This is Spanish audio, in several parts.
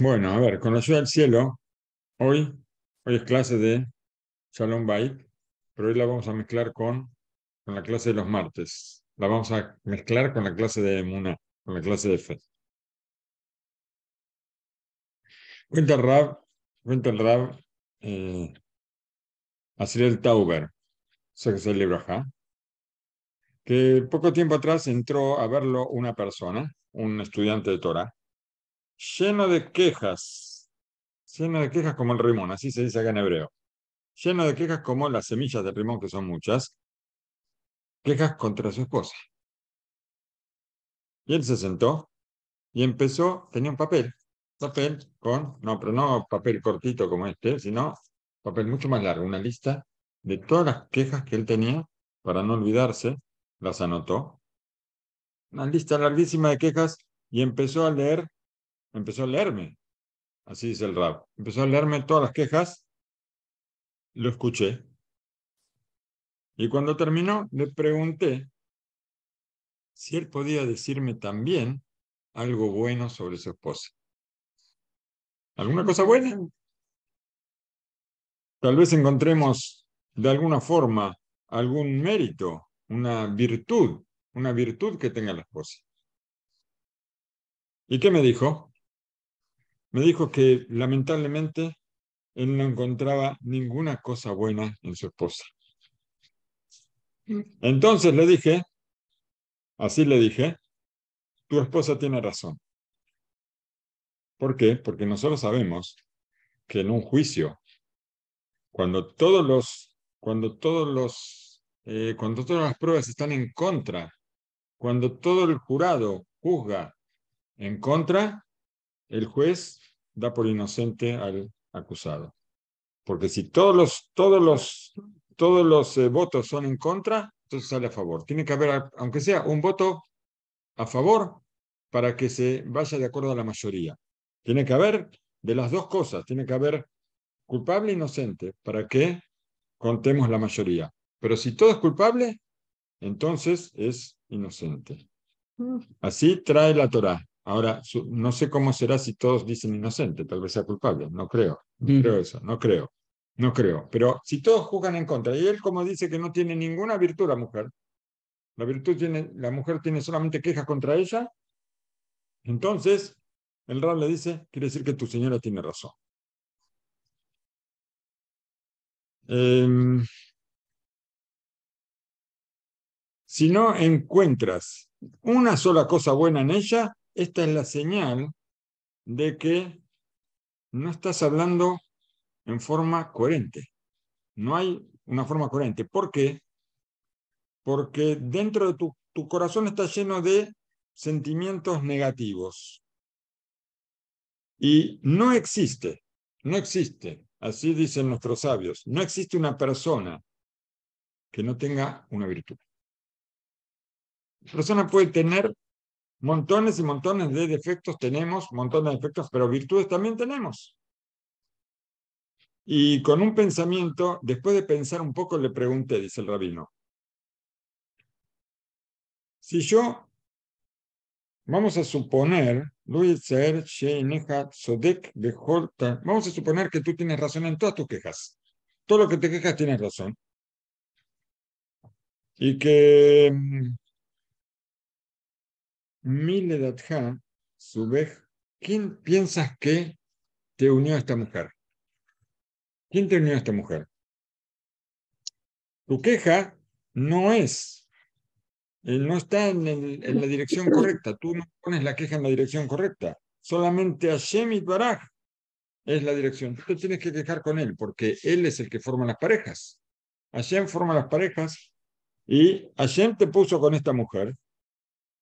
Bueno, a ver, con la ayuda del cielo, hoy, hoy es clase de Shalom Bait, pero hoy la vamos a mezclar con, con la clase de los martes. La vamos a mezclar con la clase de Muna, con la clase de Fe. Cuenta el Rab, cuenta el Rab, eh, es el Tauber, que ¿ah? que poco tiempo atrás entró a verlo una persona, un estudiante de Torah, lleno de quejas, lleno de quejas como el rimón, así se dice acá en hebreo, lleno de quejas como las semillas del rimón, que son muchas, quejas contra su esposa. Y él se sentó y empezó, tenía un papel, papel con, no, pero no papel cortito como este, sino papel mucho más largo, una lista de todas las quejas que él tenía, para no olvidarse, las anotó. Una lista larguísima de quejas y empezó a leer empezó a leerme. Así dice el rap. Empezó a leerme todas las quejas, lo escuché. Y cuando terminó, le pregunté si él podía decirme también algo bueno sobre su esposa. ¿Alguna cosa buena? Tal vez encontremos de alguna forma algún mérito, una virtud, una virtud que tenga la esposa. ¿Y qué me dijo? me dijo que lamentablemente él no encontraba ninguna cosa buena en su esposa. Mm. Entonces le dije, así le dije, tu esposa tiene razón. ¿Por qué? Porque nosotros sabemos que en un juicio, cuando todos los, cuando todos los, eh, cuando todas las pruebas están en contra, cuando todo el jurado juzga en contra, el juez da por inocente al acusado. Porque si todos los, todos los, todos los eh, votos son en contra, entonces sale a favor. Tiene que haber, aunque sea un voto a favor, para que se vaya de acuerdo a la mayoría. Tiene que haber de las dos cosas, tiene que haber culpable e inocente, para que contemos la mayoría. Pero si todo es culpable, entonces es inocente. Mm. Así trae la Torá. Ahora, no sé cómo será si todos dicen inocente, tal vez sea culpable, no creo, no creo eso, no creo, no creo. Pero si todos juzgan en contra, y él como dice que no tiene ninguna virtud la mujer, la virtud tiene, la mujer tiene solamente quejas contra ella, entonces el Rab le dice, quiere decir que tu señora tiene razón. Em, si no encuentras una sola cosa buena en ella, esta es la señal de que no estás hablando en forma coherente. No hay una forma coherente. ¿Por qué? Porque dentro de tu, tu corazón está lleno de sentimientos negativos. Y no existe, no existe, así dicen nuestros sabios, no existe una persona que no tenga una virtud. La persona puede tener Montones y montones de defectos tenemos, montones de defectos, pero virtudes también tenemos. Y con un pensamiento, después de pensar un poco, le pregunté, dice el rabino, si yo, vamos a suponer, vamos a suponer que tú tienes razón en todas tus quejas, todo lo que te quejas tienes razón. Y que mm, su ¿quién piensas que te unió a esta mujer? ¿Quién te unió a esta mujer? Tu queja no es, eh, no está en, la dirección correcta. Tú no pones la queja en la dirección correcta. Solamente Hashem y Baraj es la dirección. Tú tienes que quejar con él porque él es el que forma las parejas. Hashem forma las parejas y Hashem te puso con esta mujer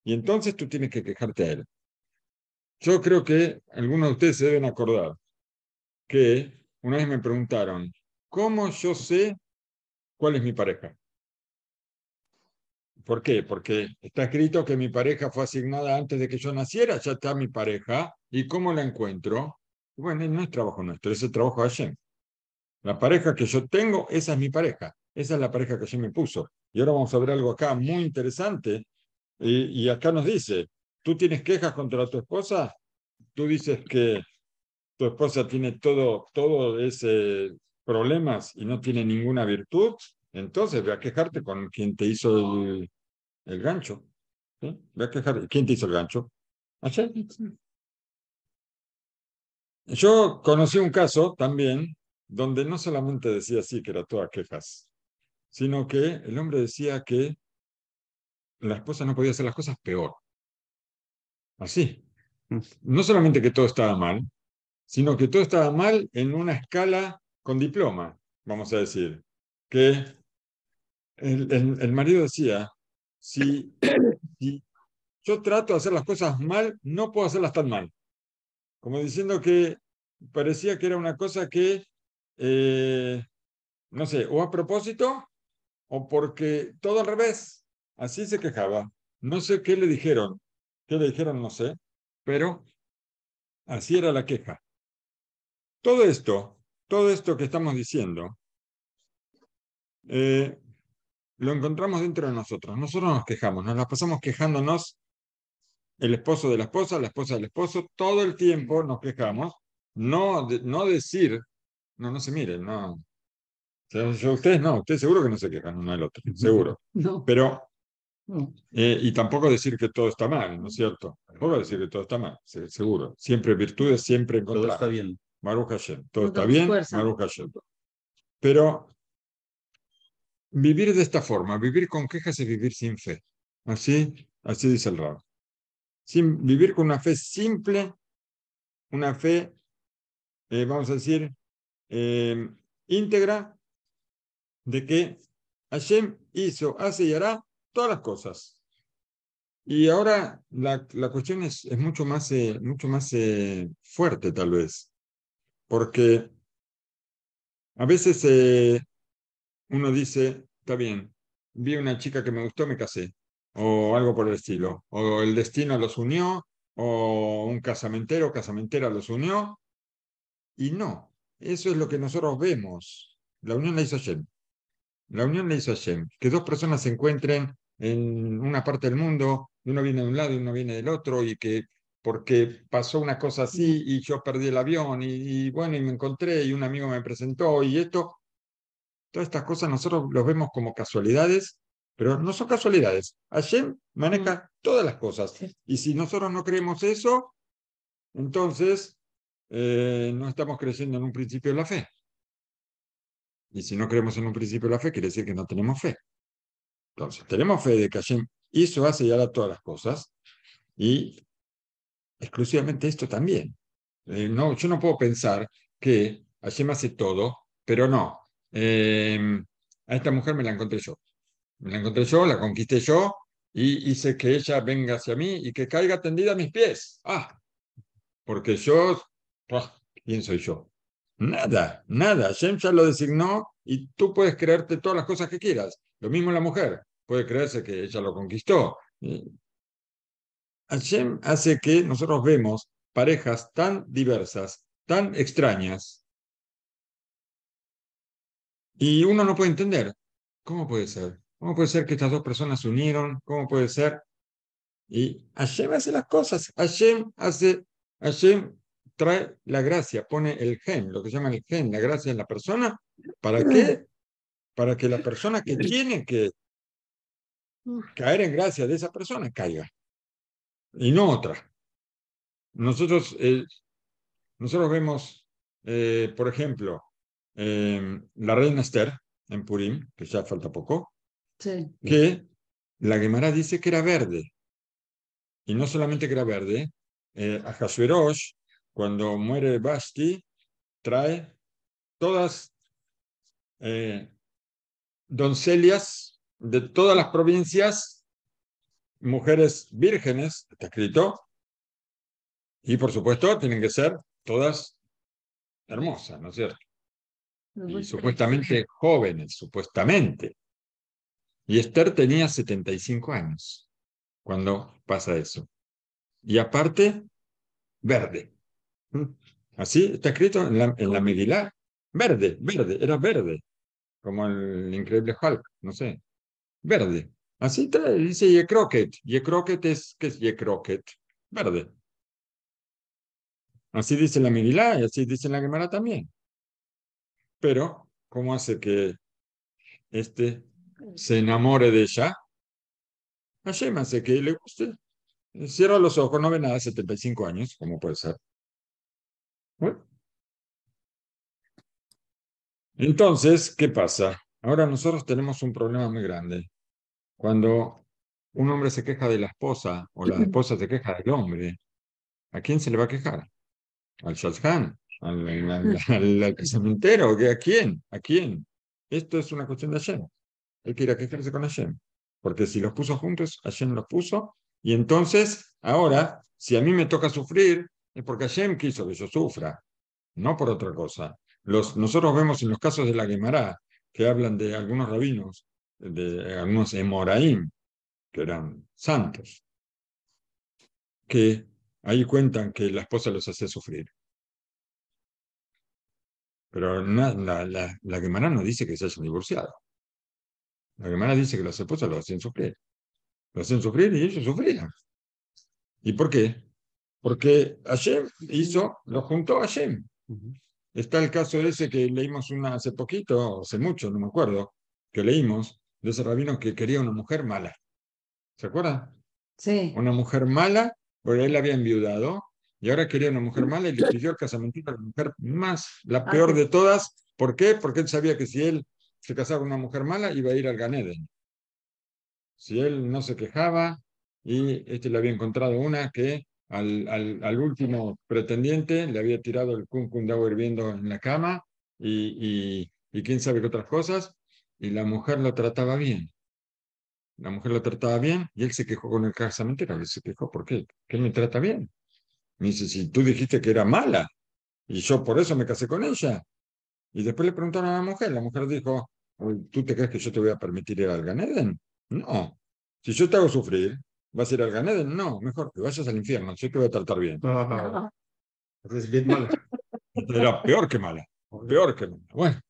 y entonces tú tienes que quejarte a él. Yo creo que algunos de ustedes se deben acordar que una vez me preguntaron, ¿cómo yo sé cuál es mi pareja? ¿Por qué? Porque está escrito que mi pareja fue asignada antes de que yo naciera, ya está mi pareja, ¿y cómo la encuentro? Bueno, no es trabajo nuestro, es el trabajo de Hashem. La pareja que yo tengo, esa es mi pareja, esa es la pareja que Hashem me puso. Y ahora vamos a ver algo acá muy interesante y, acá nos dice, tú tienes quejas contra tu esposa, tú dices que tu esposa tiene todo, todo ese problemas y no tiene ninguna virtud, entonces ve a quejarte con quien te hizo el, gancho. Ve a quejar, ¿Quién te hizo el gancho? Yo conocí un caso también donde no solamente decía así que era toda quejas, sino que el hombre decía que la esposa no podía hacer las cosas peor. Así. Mm. No solamente que todo estaba mal, sino que todo estaba mal en una escala con diploma, vamos a decir. Que el, marido decía, si, yo trato de hacer las cosas mal, no puedo hacerlas tan mal. Como diciendo que parecía que era una cosa que, eh, no sé, o a propósito, o porque todo al revés, Así se quejaba. No sé qué le dijeron. ¿Qué le dijeron? No sé. Pero así era la queja. Todo esto, todo esto que estamos diciendo, eh, lo encontramos dentro de nosotros. Nosotros nos quejamos, nos la pasamos quejándonos. El esposo de la esposa, la esposa del esposo, todo el tiempo nos quejamos. No, no decir, no, no se miren, no. ustedes no, ustedes seguro que no se quejan uno del otro, seguro. No. Pero eh, y tampoco decir que todo está mal, ¿no es cierto? Tampoco decir que todo está mal, seguro. Siempre virtudes, siempre Todo está bien. Maruja Hashem. Todo está bien, Maruja Hashem. Pero vivir de esta forma, vivir con quejas es vivir sin fe. Así, así dice el rabo. Sin, vivir con una fe simple, una fe, eh, vamos a decir, eh, íntegra, de que Hashem hizo, hace y hará todas las cosas. Y ahora la, la cuestión es, es, mucho más, eh, mucho más eh, fuerte tal vez, porque a veces eh, uno dice, está bien, vi una chica que me gustó, me casé, o algo por el estilo, o el destino los unió, o un casamentero o casamentera los unió, y no, eso es lo que nosotros vemos. La unión la hizo Hashem. La unión la hizo Hashem. Que dos personas se encuentren en una parte del mundo, uno viene de un lado y uno viene del otro, y que porque pasó una cosa así y yo perdí el avión, y, bueno, y me encontré y un amigo me presentó, y esto, todas estas cosas nosotros los vemos como casualidades, pero no son casualidades. Hashem maneja mm. todas las cosas. Y si nosotros no creemos eso, entonces eh, no estamos creciendo en un principio de la fe. Y si no creemos en un principio de la fe, quiere decir que no tenemos fe. Entonces, tenemos fe de que Hashem hizo, hace y hará todas las cosas, y exclusivamente esto también. Eh, no, yo no puedo pensar que Hashem hace todo, pero no. Em, a esta mujer me la encontré yo. Me la encontré yo, la conquisté yo, y hice que ella venga hacia mí y que caiga tendida a mis pies. Ah, porque yo, ah, ¿quién soy yo? Nada, nada. Hashem ya lo designó y tú puedes creerte todas las cosas que quieras. Lo mismo la mujer puede creerse que ella lo conquistó. Hashem hace que nosotros vemos parejas tan diversas, tan extrañas, y uno no puede entender cómo puede ser. ¿Cómo puede ser que estas dos personas se unieron? ¿Cómo puede ser? Y Hashem hace las cosas. Hashem hace, Hashem trae la gracia, pone el gen, lo que llaman el gen, la gracia en la persona. ¿Para qué? Para que la persona que tiene que caer en gracia de esa persona, caiga. Y no otra. Nosotros, eh, nosotros vemos, eh, por ejemplo, em, la reina Esther en Purim, que ya falta poco, que la Guemara dice que era verde. Y no solamente que era verde, eh, a Hasuerosh, cuando muere Basti, trae todas doncellas de todas las provincias, mujeres vírgenes, está escrito, y por supuesto tienen que ser todas hermosas, ¿no es cierto? Y supuestamente jóvenes, supuestamente. Y Esther tenía 75 años cuando pasa eso. Y aparte, verde. Mm. Así está escrito en la, en la Verde, verde, era verde. Como el increíble Hulk, no sé verde. Así dice ye croquet. Ye croquet es que es ye croquet, verde. Así dice la mirila y así dice la Gemara también. Pero, ¿cómo hace que este se enamore de ella? Hashem hace que le guste. Cierra los ojos, no ve nada, 75 años, ¿cómo puede ser? Bueno. Entonces, ¿qué pasa? Ahora nosotros tenemos un problema muy grande. Cuando un hombre se queja de la esposa o la esposa se queja del hombre, ¿a quién se le va a quejar? ¿Al Shazhan? ¿Al, mm. cementero? ¿A quién? ¿A quién? Esto es una cuestión de Hashem. Él quiere quejarse con Hashem. Porque si los puso juntos, Hashem los puso. Y entonces, ahora, si a mí me toca sufrir, es porque Hashem quiso que yo sufra, no por otra cosa. nosotros vemos en los casos de la Guemará que hablan de algunos rabinos, de algunos Emoraim, que eran santos, que ahí cuentan que la esposa los hace sufrir. Pero la, la, la, Gemara no dice que se hayan divorciado. La Gemara dice que las esposas los hacían sufrir. Lo hacían sufrir y ellos sufrían. ¿Y por qué? Porque Hashem hizo, lo juntó a Hashem. Está el caso ese que leímos una hace poquito, hace mucho, no me acuerdo, que leímos, de ese rabino que quería una mujer mala. ¿Se acuerda? Sí. Una mujer mala, porque él había enviudado, y ahora quería una mujer mala y le pidió el casamentito a la mujer más, la ah, peor de todas. ¿Por qué? Porque él sabía que si él se casaba con una mujer mala, iba a ir al Ganeden. Si él no se quejaba, y este le había encontrado una que al, último pretendiente, le había tirado el agua hirviendo en la cama y, quién sabe qué otras cosas, y la mujer lo trataba bien. La mujer lo trataba bien y él se quejó con el casamentero. Él se quejó, ¿por qué? él me trata bien. Me dice, si tú dijiste que era mala y yo por eso me casé con ella. Y después le preguntaron a la mujer. La mujer dijo, ¿tú te crees que yo te voy a permitir ir al Ganeden? No. Si yo te hago sufrir, ¿Vas a ir al ganado? No, mejor que vayas al infierno, yo que voy a tratar bien. Entonces, es bien mala. Era peor que mala, peor que mala. Bueno,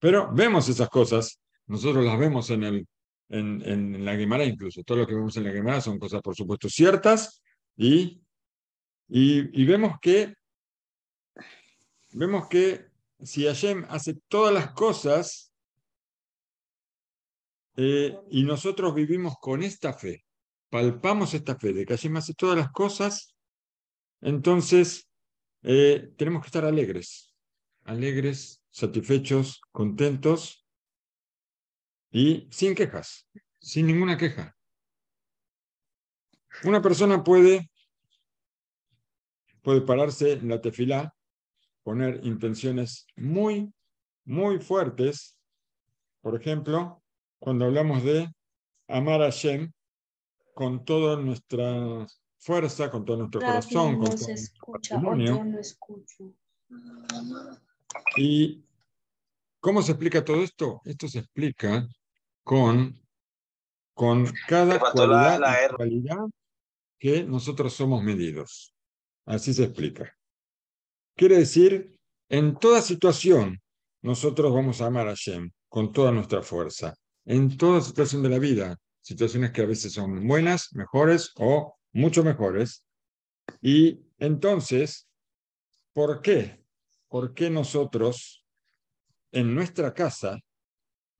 pero vemos esas cosas, nosotros las vemos en, en, la Guimara incluso, todo lo que vemos en la Guimara son cosas por supuesto ciertas y, y, vemos que vemos que si Hashem hace todas las cosas eh, y nosotros vivimos con esta fe, palpamos esta fe de que Hashem hace todas las cosas, entonces eh, tenemos que estar alegres, alegres, satisfechos, contentos y sin quejas, sin ninguna queja. Una persona puede, puede pararse en la tefilá, poner intenciones muy, muy fuertes. Por ejemplo, cuando hablamos de amar a Shem, con toda nuestra fuerza, con todo nuestro corazón, con todo escucha, ¿Y cómo se explica todo esto? Esto se explica con, con cada cualidad, que nosotros somos medidos. Así se explica. Quiere decir, en toda situación, nosotros vamos a amar a Hashem con toda nuestra fuerza. En toda situación de la vida, situaciones que a veces son buenas, mejores o mucho mejores. Y entonces, ¿por qué? ¿Por qué nosotros en nuestra casa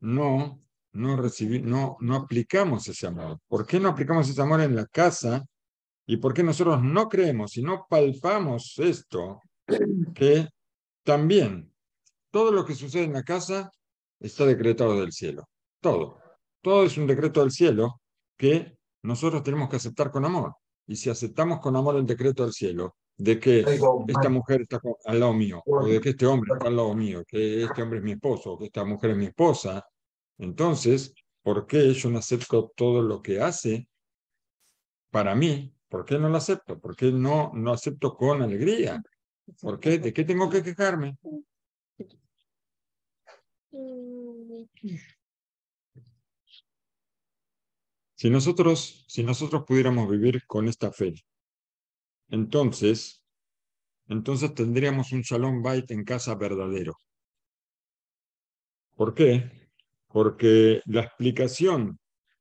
no, no, recibí no, no aplicamos ese amor? ¿Por qué no aplicamos ese amor en la casa? ¿Y por qué nosotros no creemos y no palpamos esto? Que también todo lo que sucede en la casa está decretado del cielo. Todo. Todo es un decreto del cielo que nosotros tenemos que aceptar con amor. Y si aceptamos con amor el decreto del cielo, de que esta mujer está al lado mío, o de que este hombre está al lado mío, que este hombre es mi esposo, o que esta mujer es mi esposa, entonces, ¿por qué yo no acepto todo lo que hace para mí? ¿Por qué no lo acepto? ¿Por qué no no acepto con alegría? ¿Por qué? ¿De qué tengo que quejarme? Mm. Si nosotros, si nosotros pudiéramos vivir con esta fe, entonces, entonces tendríamos un shalom bait en casa verdadero. ¿Por qué? Porque la explicación,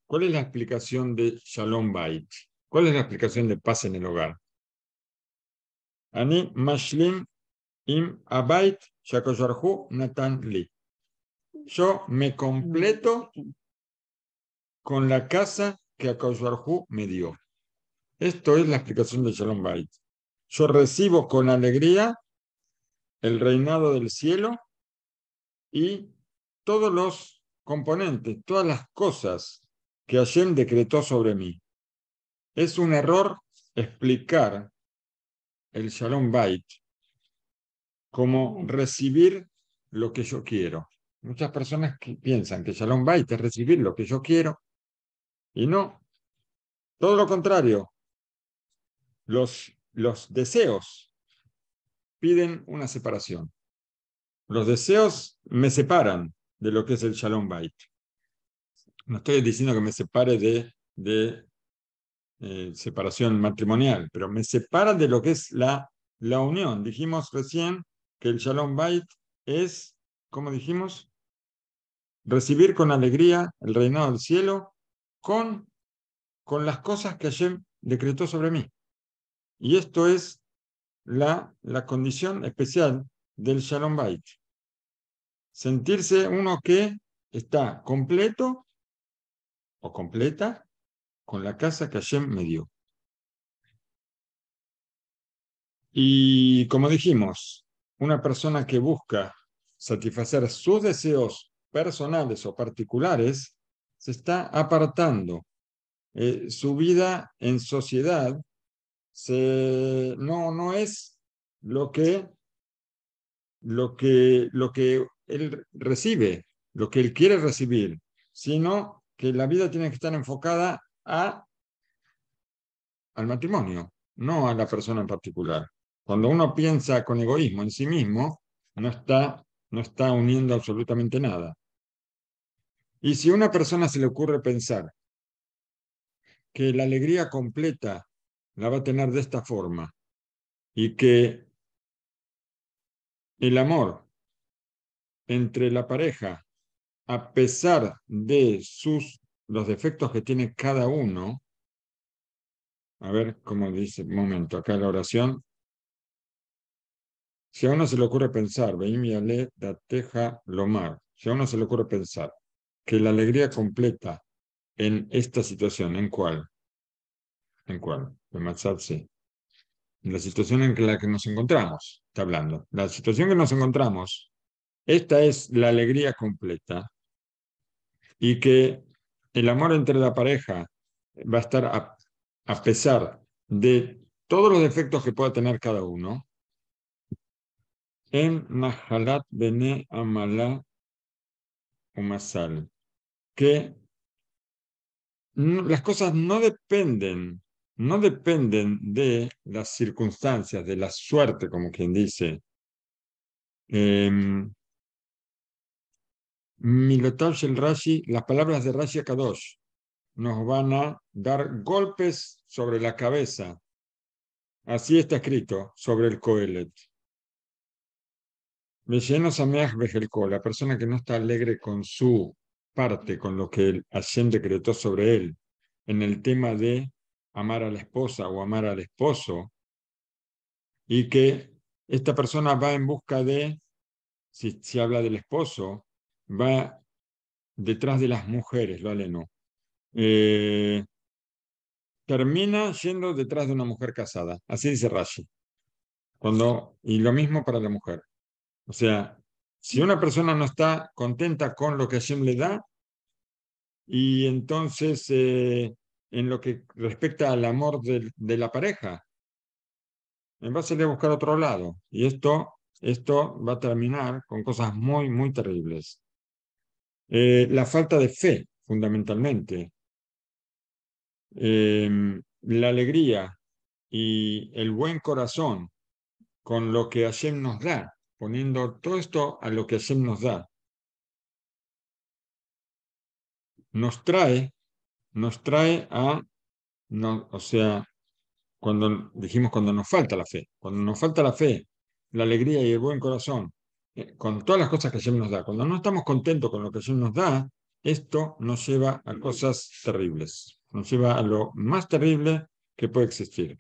¿cuál es la explicación de shalom bait? ¿Cuál es la explicación de paz en el hogar? Ani mashlim im Natan Li. Yo me completo con la casa que Akausbarhu me dio. Esto es la explicación del Shalom Bait. Yo recibo con alegría el reinado del cielo y todos los componentes, todas las cosas que Hashem decretó sobre mí. Es un error explicar el Shalom Bait como recibir lo que yo quiero. Muchas personas piensan que Shalom Bait es recibir lo que yo quiero y no, todo lo contrario, los, los deseos piden una separación. Los deseos me separan de lo que es el Shalom Bait. No estoy diciendo que me separe de, de eh, separación matrimonial, pero me separa de lo que es la, la unión. Dijimos recién que el Shalom Bait es, como dijimos, recibir con alegría el reinado del cielo con, con las cosas que Hashem decretó sobre mí. Y esto es la, la condición especial del Shalom Bait. Sentirse uno que está completo o completa con la casa que Hashem me dio. Y como dijimos, una persona que busca satisfacer sus deseos personales o particulares se está apartando. Eh, su vida en sociedad se, no, no es lo que, lo, que, lo que él recibe, lo que él quiere recibir, sino que la vida tiene que estar enfocada a, al matrimonio, no a la persona en particular. Cuando uno piensa con egoísmo en sí mismo, no está, no está uniendo absolutamente nada. Y si a una persona se le ocurre pensar que la alegría completa la va a tener de esta forma y que el amor entre la pareja, a pesar de sus, los defectos que tiene cada uno, a ver cómo dice, un momento, acá la oración. Si a uno se le ocurre pensar, da teja Dateja Lomar, si a uno se le ocurre pensar, que la alegría completa en esta situación, ¿en cuál? ¿En cuál? En la situación en la que nos encontramos, está hablando. La situación que nos encontramos, esta es la alegría completa y que el amor entre la pareja va a estar a, pesar de todos los defectos que pueda tener cada uno, en Mahalat Bene Amala Umasal que mm, las cosas no dependen, no dependen de las circunstancias, de la suerte, como quien dice. Eh, em, el Rashi, las palabras de Rashi Kadosh nos van a dar golpes sobre la cabeza. Así está escrito sobre el Coelet. Sameach la persona que no está alegre con su parte con lo que Hashem decretó sobre él en el tema de amar a la esposa o amar al esposo, y que esta persona va en busca de, si, se habla del esposo, va detrás de las mujeres, vale no eh, termina siendo detrás de una mujer casada, así dice Rashi. Cuando, y lo mismo para la mujer. O sea, si una persona no está contenta con lo que Hashem le da, y entonces eh, en lo que respecta al amor de, la pareja, en va a salir a buscar otro lado. Y esto, esto va a terminar con cosas muy, muy terribles. Eh, la falta de fe, fundamentalmente. Em, la alegría y el buen corazón con lo que Hashem nos da poniendo todo esto a lo que Hashem nos da, nos trae, nos trae a, no, o sea, cuando dijimos cuando nos falta la fe, cuando nos falta la fe, la alegría y el buen corazón, eh, con todas las cosas que Hashem nos da, cuando no estamos contentos con lo que Hashem nos da, esto nos lleva a cosas terribles, nos lleva a lo más terrible que puede existir.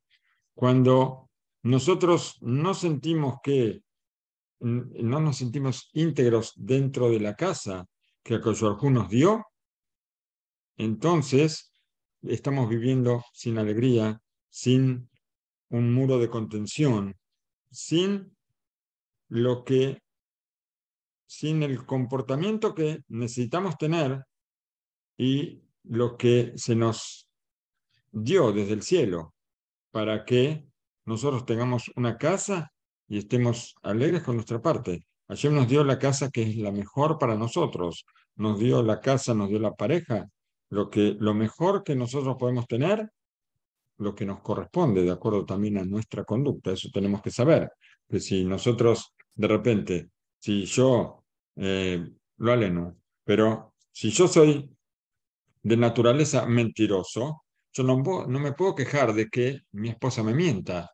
Cuando nosotros no sentimos que no nos sentimos íntegros dentro de la casa que Akoyorhu nos dio, entonces estamos viviendo sin alegría, sin un muro de contención, sin lo que, sin el comportamiento que necesitamos tener y lo que se nos dio desde el cielo para que nosotros tengamos una casa y estemos alegres con nuestra parte. Ayer nos dio la casa que es la mejor para nosotros, nos dio la casa, nos dio la pareja, lo, que, lo mejor que nosotros podemos tener, lo que nos corresponde, de acuerdo también a nuestra conducta. Eso tenemos que saber, que si nosotros de repente, si yo, eh, lo aleno, pero si yo soy de naturaleza mentiroso, yo no, me puedo quejar de que mi esposa me mienta.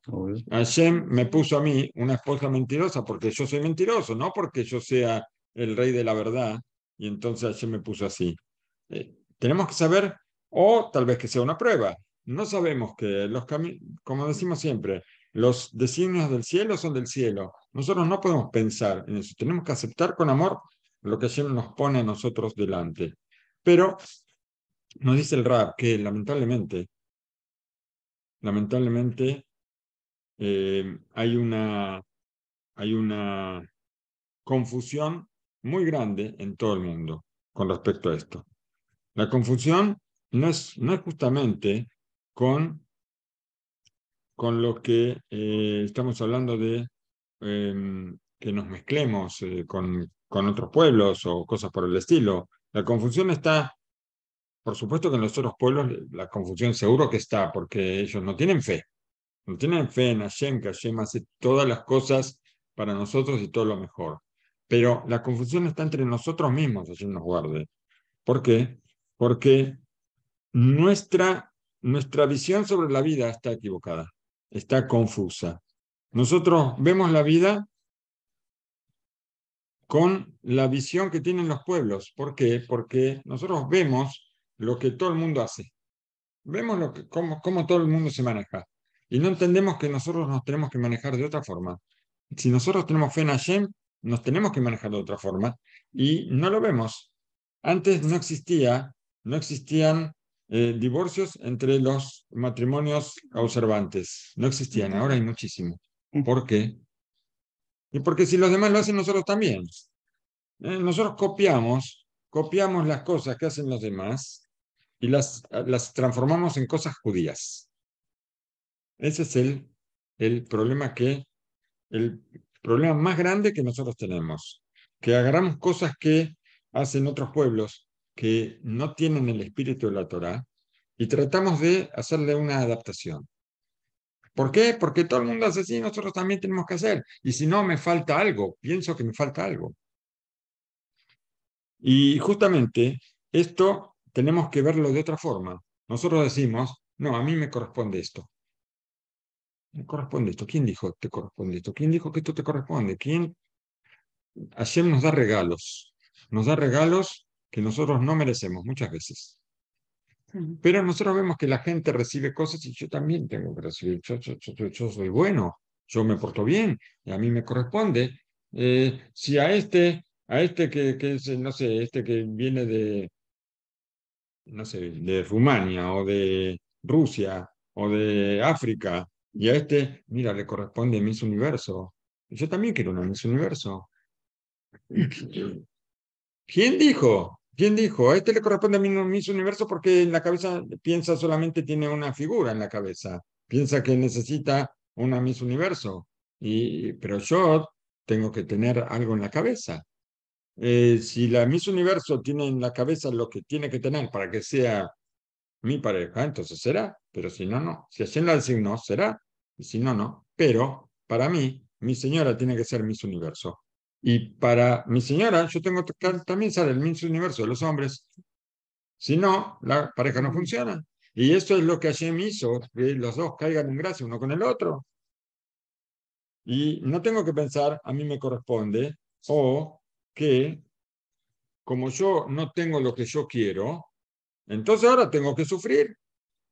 Hashem me puso a mí una esposa mentirosa porque yo soy mentiroso, no porque yo sea el rey de la verdad. Y entonces Hashem me puso así. Eh, tenemos que saber, o tal vez que sea una prueba. No sabemos que los caminos, como decimos siempre, los designios del cielo son del cielo. Nosotros no podemos pensar en eso. Tenemos que aceptar con amor lo que Hashem nos pone a nosotros delante. Pero nos dice el rap que lamentablemente, lamentablemente, eh, hay, una, hay una confusión muy grande en todo el mundo con respecto a esto. La confusión no es, no justamente con, con lo que eh, estamos hablando de em, que nos mezclemos eh, con, con otros pueblos o cosas por el estilo. La confusión está por supuesto que en los otros pueblos la confusión seguro que está, porque ellos no tienen fe. No tienen fe en Hashem, que Hashem hace todas las cosas para nosotros y todo lo mejor. Pero la confusión está entre nosotros mismos, Hashem nos guarde. ¿Por qué? Porque nuestra, nuestra visión sobre la vida está equivocada, está confusa. Nosotros vemos la vida con la visión que tienen los pueblos. ¿Por qué? Porque nosotros vemos lo que todo el mundo hace. Vemos lo que, cómo, cómo todo el mundo se maneja. Y no entendemos que nosotros nos tenemos que manejar de otra forma. Si nosotros tenemos fe en Hashem, nos tenemos que manejar de otra forma. Y no lo vemos. Antes no existía, no existían eh, divorcios entre los matrimonios observantes. No existían, ahora hay muchísimos. ¿Por qué? Y porque si los demás lo hacen, nosotros también. Eh, nosotros copiamos, copiamos las cosas que hacen los demás y las, las transformamos en cosas judías. Ese es el, el problema que, el problema más grande que nosotros tenemos, que agarramos cosas que hacen otros pueblos que no tienen el espíritu de la Torá y tratamos de hacerle una adaptación. ¿Por qué? Porque todo el mundo hace así, nosotros también tenemos que hacer. Y si no, me falta algo, pienso que me falta algo. Y justamente esto tenemos que verlo de otra forma. Nosotros decimos, no, a mí me corresponde esto. Me corresponde esto. ¿Quién dijo que te corresponde esto? ¿Quién dijo que esto te corresponde? ¿Quién? Hashem nos da regalos. Nos da regalos que nosotros no merecemos muchas veces. Mm. Pero nosotros vemos que la gente recibe cosas y yo también tengo que recibir. Yo, soy bueno, yo me porto bien y a mí me corresponde. Eh, si a este, a este que, que no sé, este que viene de, no sé, de Rumania o de Rusia o de África, y a este, mira, le corresponde Miss Universo. Yo también quiero una Miss Universo. ¿Quién dijo? ¿Quién dijo? A este le corresponde a mí Miss Universo porque en la cabeza piensa solamente tiene una figura en la cabeza. Piensa que necesita una Miss Universo. Y, pero yo tengo que tener algo en la cabeza. Eh, si la Miss Universo tiene en la cabeza lo que tiene que tener para que sea mi pareja, entonces será, pero si no, no. Si Hashem la designó, será, y si no, no. Pero para mí, mi señora tiene que ser Miss Universo. Y para mi señora, yo tengo que también ser el Miss Universo de los hombres. Si no, la pareja no funciona. Y eso es lo que Hashem hizo, que los dos caigan en gracia uno con el otro. Y no tengo que pensar, a mí me corresponde, o que como yo no tengo lo que yo quiero, entonces ahora tengo que sufrir.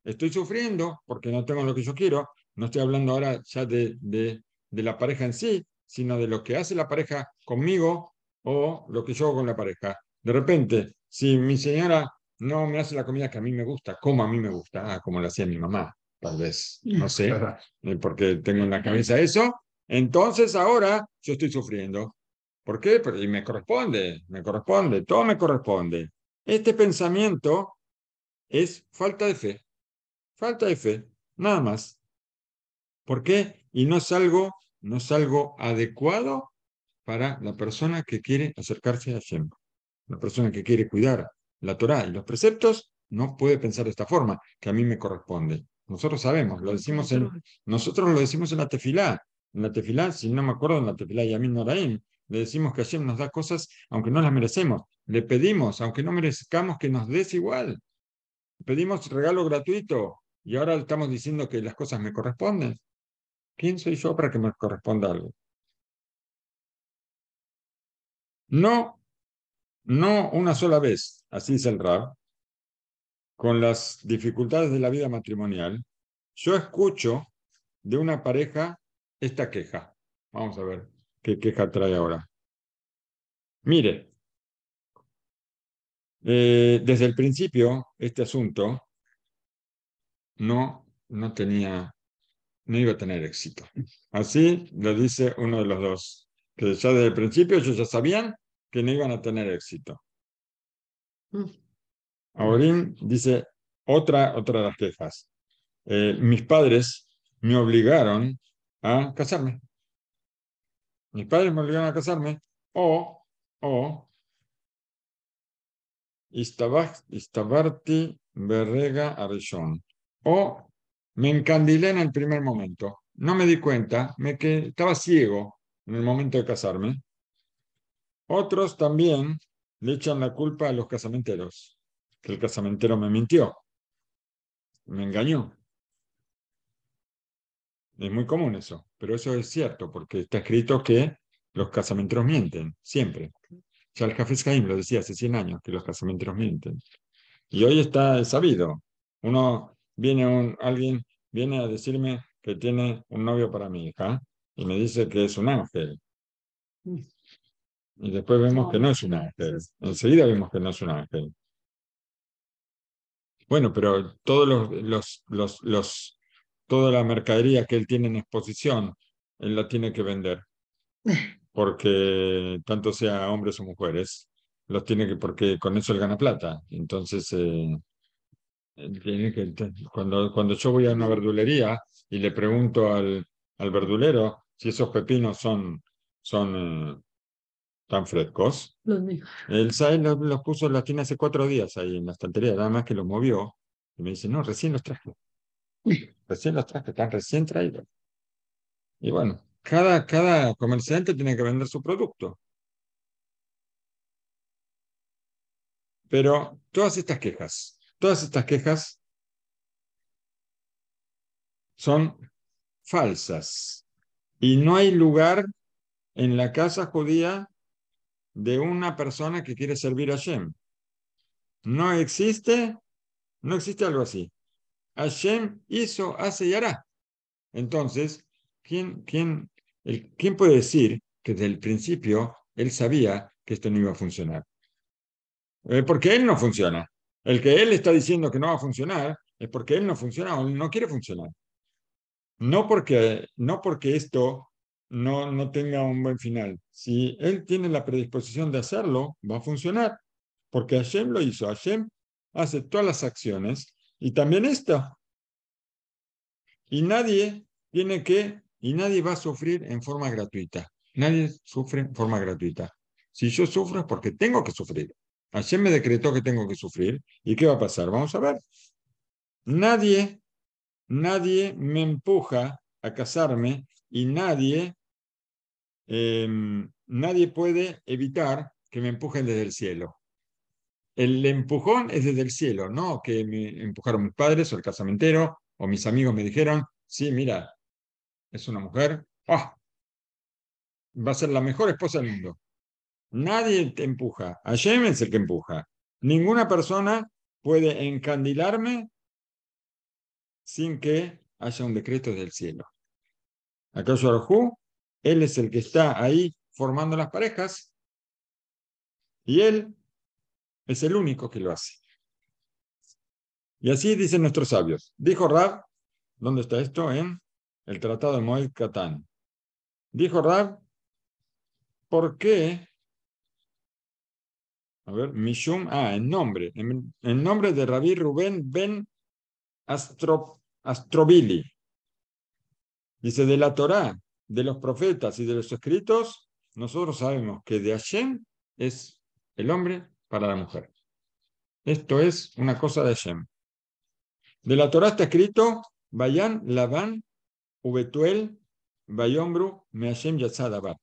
Estoy sufriendo porque no tengo lo que yo quiero. No estoy hablando ahora ya de, de, de la pareja en sí, sino de lo que hace la pareja conmigo o lo que yo hago con la pareja. De repente, si mi señora no me hace la comida que a mí me gusta, como a mí me gusta, ah, como la hacía mi mamá, tal vez, no sé, eh, porque tengo en la cabeza eso, entonces ahora yo estoy sufriendo. ¿Por qué? Porque me corresponde, me corresponde, todo me corresponde. Este pensamiento es falta de fe, falta de fe, nada más. ¿Por qué? Y no algo, no algo adecuado para la persona que quiere acercarse a Shem, La persona que quiere cuidar la Torah y los preceptos no puede pensar de esta forma, que a mí me corresponde. Nosotros sabemos, lo decimos en, nosotros lo decimos en la tefilá, en la tefilá, si no me acuerdo, en la tefilá la Noraim, le decimos que Hashem nos da cosas aunque no las merecemos. Le pedimos, aunque no merezcamos, que nos des igual. Pedimos regalo gratuito y ahora estamos diciendo que las cosas me corresponden. ¿Quién soy yo para que me corresponda algo? No, no una sola vez, así dice el Rab, con las dificultades de la vida matrimonial, yo escucho de una pareja esta queja. Vamos a ver qué queja trae ahora. Mire, eh, desde el principio este asunto no, no tenía, no iba a tener éxito. Así lo dice uno de los dos, que ya desde el principio ellos ya sabían que no iban a tener éxito. Mm. Aurín dice otra, otra de las quejas. Eh, mis padres me obligaron a casarme mis padres me obligaron a casarme, o, o, Istabarti Berrega Arellón, o me encandilé en el primer momento, no me di cuenta, me que estaba ciego en el momento de casarme. Otros también le echan la culpa a los casamenteros, que el casamentero me mintió, me engañó. Es muy común eso. Pero eso es cierto, porque está escrito que los casamenteros mienten, siempre. Ya el Jafes lo decía hace 100 años, que los casamenteros mienten. Y hoy está sabido. Uno, viene un, alguien, viene a decirme que tiene un novio para mi hija y me dice que es un ángel. Y después vemos que no es un ángel. Enseguida vemos que no es un ángel. Bueno, pero todos los, los, los, los toda la mercadería que él tiene en exposición, él la tiene que vender. Porque tanto sea hombres o mujeres, los tiene que, porque con eso él gana plata. Entonces, eh, cuando, cuando yo voy a una verdulería y le pregunto al, al verdulero si esos pepinos son, son eh, tan frescos, Él sabe, los, puso, los tiene hace cuatro días ahí en la estantería, nada más que los movió. Y me dice, no, recién los traje. recién los que están recién traídos. Y bueno, cada, cada comerciante tiene que vender su producto. Pero todas estas quejas, todas estas quejas son falsas. Y no hay lugar en la casa judía de una persona que quiere servir a Shem. No existe, no existe algo así. Hashem hizo, hace y hará. Entonces, ¿quién, quién, el, ¿quién puede decir que desde el principio él sabía que esto no iba a funcionar? Eh, porque él no funciona. El que él está diciendo que no va a funcionar es porque él no funciona o no quiere funcionar. No porque, no porque esto no, no tenga un buen final. Si él tiene la predisposición de hacerlo, va a funcionar. Porque Hashem lo hizo. Hashem hace todas las acciones y también esto. Y nadie tiene que, y nadie va a sufrir en forma gratuita. Nadie sufre en forma gratuita. Si yo sufro es porque tengo que sufrir. Ayer me decretó que tengo que sufrir. ¿Y qué va a pasar? Vamos a ver. Nadie, nadie me empuja a casarme y nadie, em, nadie puede evitar que me empujen desde el cielo. El empujón es desde el cielo, no que me empujaron mis padres o el casamentero o mis amigos me dijeron, sí, mira, es una mujer, ¡ah! va a ser la mejor esposa del mundo. Nadie te empuja, Hashem es el que empuja. Ninguna persona puede encandilarme sin que haya un decreto del cielo. ¿Acaso Arjú? Él es el que está ahí formando las parejas y él es el único que lo hace. Y así dicen nuestros sabios. Dijo Rab, ¿dónde está esto? En el Tratado de Moed Catán. Dijo Rab, ¿por qué? A ver, Mishum, ah, en nombre, en, nombre de Rabí Rubén Ben Astro, Astrobili. Dice, de la Torá, de los profetas y de los escritos, nosotros sabemos que de Hashem es el hombre para la mujer. Esto es una cosa de Hashem. De la Torah está escrito, Bayan, Labán, Ubetuel, Bayombru, Meashem, Yatzadabat.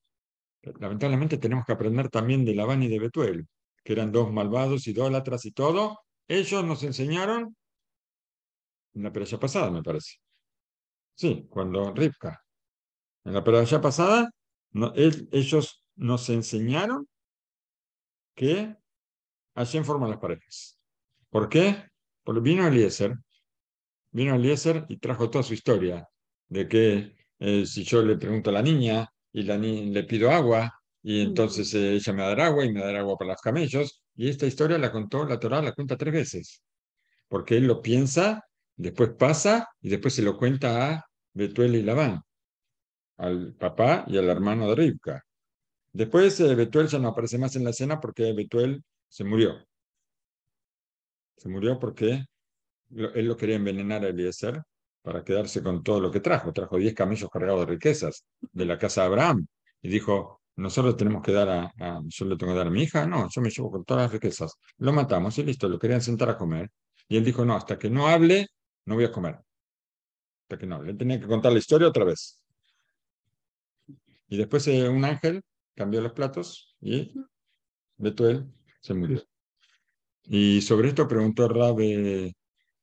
Lamentablemente tenemos que aprender también de Labán y de Betuel, que eran dos malvados, idólatras y todo. Ellos nos enseñaron en la ya pasada, me parece. Sí, cuando Ripka. En la ya pasada, ellos nos enseñaron que Así forma las parejas. ¿Por qué? Porque vino Eliezer, vino Eliezer y trajo toda su historia de que eh, si yo le pregunto a la niña y la le pido agua, y entonces eh, ella me dará agua y me dará agua para los camellos, y esta historia la contó la Torah, la cuenta tres veces, porque él lo piensa, después pasa y después se lo cuenta a Betuel y Labán, al papá y al hermano de Rivka. Después eh, Betuel ya no aparece más en la escena porque Betuel se murió. Se murió porque él lo quería envenenar a Eliezer para quedarse con todo lo que trajo. Trajo 10 camellos cargados de riquezas de la casa de Abraham y dijo, nosotros tenemos que dar a, yo le tengo que dar a mi hija, no, yo me llevo con todas las riquezas. Lo matamos y listo, lo querían sentar a comer. Y él dijo, no, hasta que no hable, no voy a comer. Hasta que no hable. Él tenía que contar la historia otra vez. Y después eh, un ángel cambió los platos y Betuel se murió. Y sobre esto preguntó Rabe,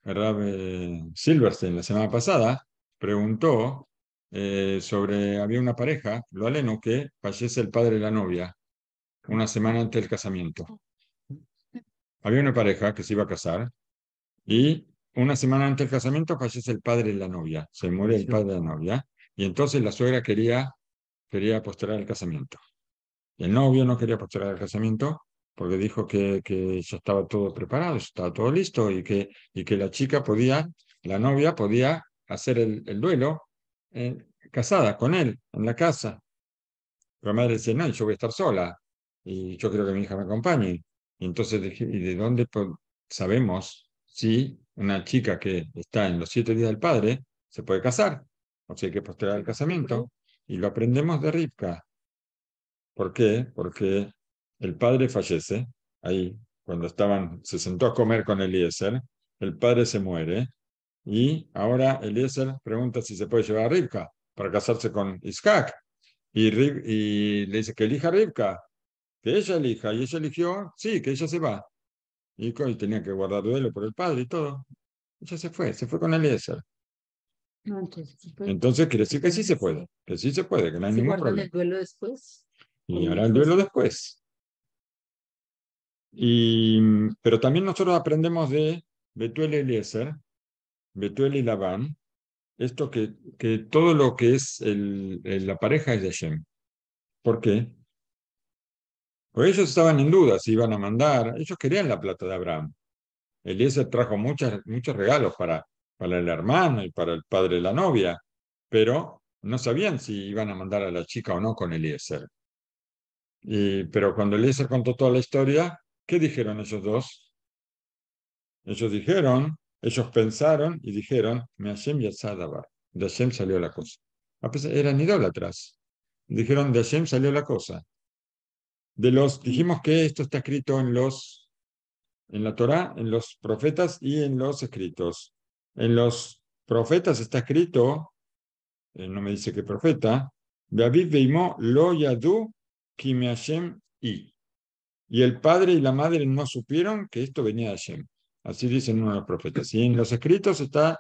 Rabe Silverstein la semana pasada, preguntó eh, sobre, había una pareja, lo aleno, que fallece el padre de la novia una semana antes del casamiento. Había una pareja que se iba a casar y una semana antes del casamiento fallece el padre de la novia, se muere el padre de la novia y entonces la suegra quería, quería postular el casamiento. El novio no quería postergar el casamiento porque dijo que, que ya estaba todo preparado, estaba todo listo y que, y que la chica podía, la novia podía hacer el, duelo eh, casada con él en la casa. La madre dice, no, yo voy a estar sola y yo quiero que mi hija me acompañe. Y entonces, ¿y de dónde sabemos si una chica que está en los siete días del padre se puede casar? O sea, hay que postergar el casamiento. Y lo aprendemos de Ripka. ¿Por qué? Porque el padre fallece, ahí cuando estaban, se sentó a comer con Eliezer, el padre se muere y ahora Eliezer pregunta si se puede llevar a Rivka para casarse con Iskak, Y, y, le dice que elija a Rivka, que ella elija. Y ella eligió, sí, que ella se va. Y, tenía que guardar duelo por el padre y todo. Ella se fue, se fue con Eliezer. entonces, quiere decir que sí se puede, que sí se puede, que no hay ningún problema. el duelo después? Y ahora el duelo después. Y, mm, pero también nosotros aprendemos de Betuel Eliezer, Betuel y Labán, esto que, que todo lo que es la pareja es de Hashem. ¿Por qué? Porque ellos estaban en duda si iban a mandar, ellos querían la plata de Abraham. Eliezer trajo muchos regalos para, para el hermano y para el padre de la novia, pero no sabían si iban a mandar a la chica o no con Eliezer. Y, pero cuando Eliezer contó toda la historia, ¿Qué dijeron esos dos? Ellos dijeron, ellos pensaron y dijeron, me De Hashem salió la cosa. A eran idólatras. Dijeron, de Hashem salió la cosa. De los, dijimos que esto está escrito en los, en la Torah, en los profetas y en los escritos. En los profetas está escrito, eh, no me dice qué profeta, David lo yadu me y el padre y la madre no supieron que esto venía de Hashem. Así dicen uno de los profetas. Y en los escritos está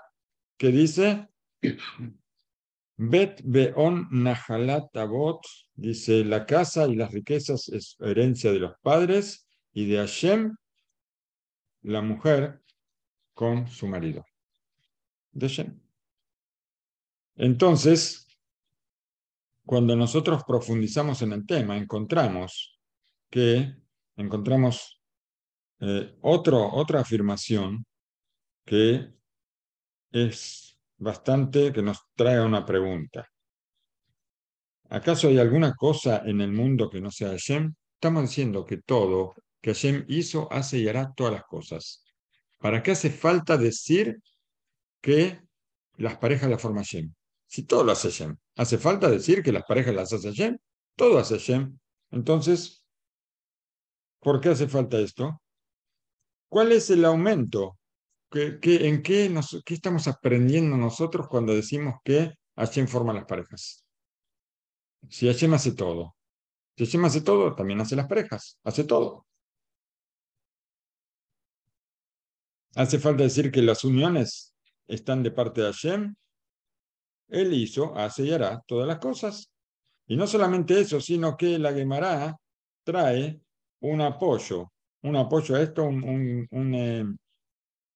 que dice, Bet Beon Nahalat dice, la casa y las riquezas es herencia de los padres y de Hashem, la mujer con su marido. De Hashem. Entonces, cuando nosotros profundizamos en el tema, encontramos que encontramos eh, otra afirmación que es bastante que nos trae una pregunta. ¿Acaso hay alguna cosa en el mundo que no sea Hashem? Estamos diciendo que todo que Hashem hizo, hace y hará todas las cosas. ¿Para qué hace falta decir que las parejas las forma Hashem? Si todo lo hace Hashem, ¿hace falta decir que las parejas las hace Hashem? Todo hace Hashem. Entonces, ¿Por qué hace falta esto? ¿Cuál es el aumento? ¿Qué, en qué, nos, qué estamos aprendiendo nosotros cuando decimos que Hashem forma las parejas? Si Hashem hace todo. Si Hashem hace todo, también hace las parejas. Hace todo. Hace falta decir que las uniones están de parte de Hashem. Él hizo, hace y hará todas las cosas. Y no solamente eso, sino que la Gemara trae un apoyo, un apoyo a esto, un, un, eh,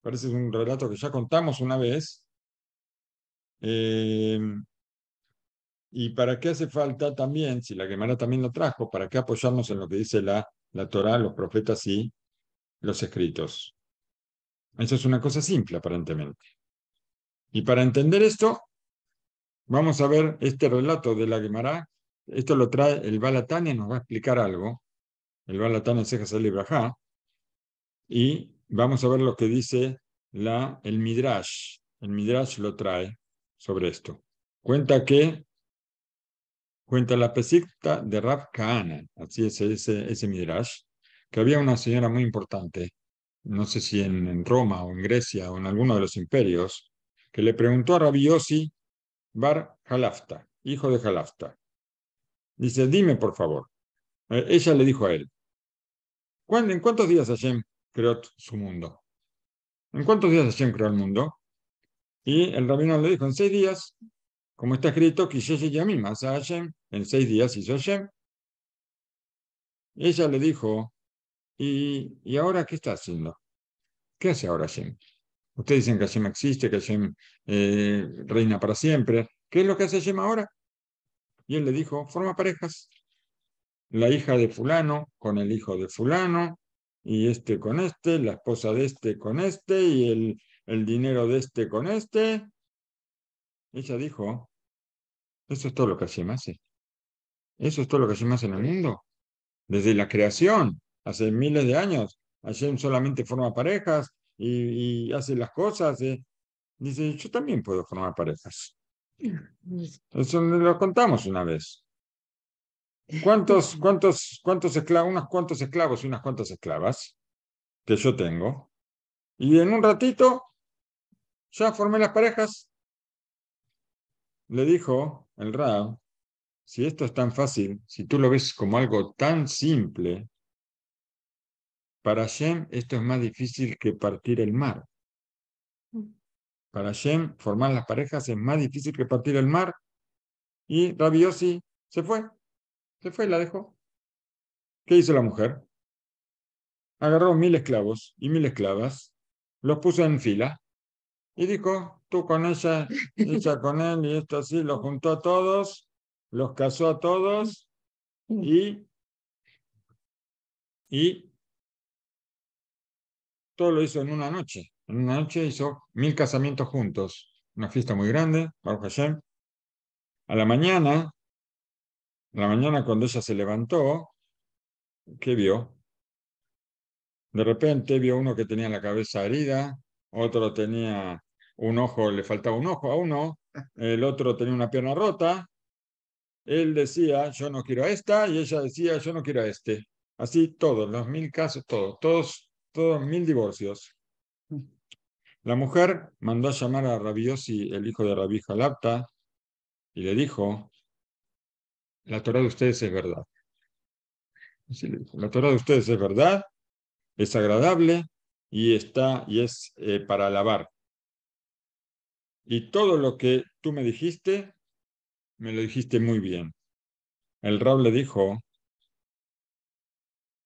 parece un relato que ya contamos una vez. Eh, ¿Y para qué hace falta también, si la Gemara también lo trajo, para qué apoyarnos en lo que dice la, la Torah, los profetas y los escritos? Eso es una cosa simple, aparentemente. Y para entender esto, vamos a ver este relato de la Gemara. Esto lo trae el Balatán y nos va a explicar algo el Balatán Cejas el Ibrahá, y vamos a ver lo que dice la, el Midrash. El Midrash lo trae sobre esto. Cuenta que, cuenta la pesita de Rab Ka'anan, así es ese, Midrash, que había una señora muy importante, no sé si en, Roma o en Grecia o en alguno de los imperios, que le preguntó a Rabiosi Bar Jalafta, hijo de Jalafta. Dice, dime por favor. Eh, ella le dijo a él, ¿En cuántos días Hashem creó su mundo? ¿En cuántos días Hashem creó el mundo? Y el rabino le dijo, en seis días, como está escrito, ya a Hashem, en seis días hizo Hashem. Ella le dijo, ¿y, ¿y ahora qué está haciendo? ¿Qué hace ahora Hashem? Ustedes dicen que Hashem existe, que Hashem eh, reina para siempre. ¿Qué es lo que hace Hashem ahora? Y él le dijo, forma parejas la hija de fulano con el hijo de fulano, y este con este, la esposa de este con este, y el, el dinero de este con este. Ella dijo, eso es todo lo que se hace. Eso es todo lo que se hace en el mundo. Desde la creación, hace miles de años, Hashem solamente forma parejas y, y hace las cosas. Eh". Dice, yo también puedo formar parejas. Mm, pues, eso lo contamos una vez. ¿Cuántos, cuántos, cuántos esclavos, unos cuantos esclavos y unas cuantas esclavas que yo tengo? Y en un ratito ya formé las parejas. Le dijo el Rab, si esto es tan fácil, si tú lo ves como algo tan simple, para Shem esto es más difícil que partir el mar. Para Shem formar las parejas es más difícil que partir el mar. Y Rabiosi se fue. Se fue y la dejó. ¿Qué hizo la mujer? Agarró mil esclavos y mil esclavas, los puso en fila y dijo, tú con ella, ella con él y esto así, los juntó a todos, los casó a todos y, y todo lo hizo en una noche. En una noche hizo mil casamientos juntos, una fiesta muy grande, Baruch Hashem. A la mañana la mañana cuando ella se levantó, ¿qué vio? De repente vio uno que tenía la cabeza herida, otro tenía un ojo, le faltaba un ojo a uno, el otro tenía una pierna rota. Él decía, yo no quiero a esta, y ella decía, yo no quiero a este. Así todos, los mil casos, todos, todos, todos mil divorcios. La mujer mandó a llamar a Rabiosi, el hijo de Rabí Jalapta, y le dijo, la Torah de ustedes es verdad. la Torah de ustedes es verdad, es agradable y está y es eh, para alabar. Y todo lo que tú me dijiste, me lo dijiste muy bien. El Rab le dijo,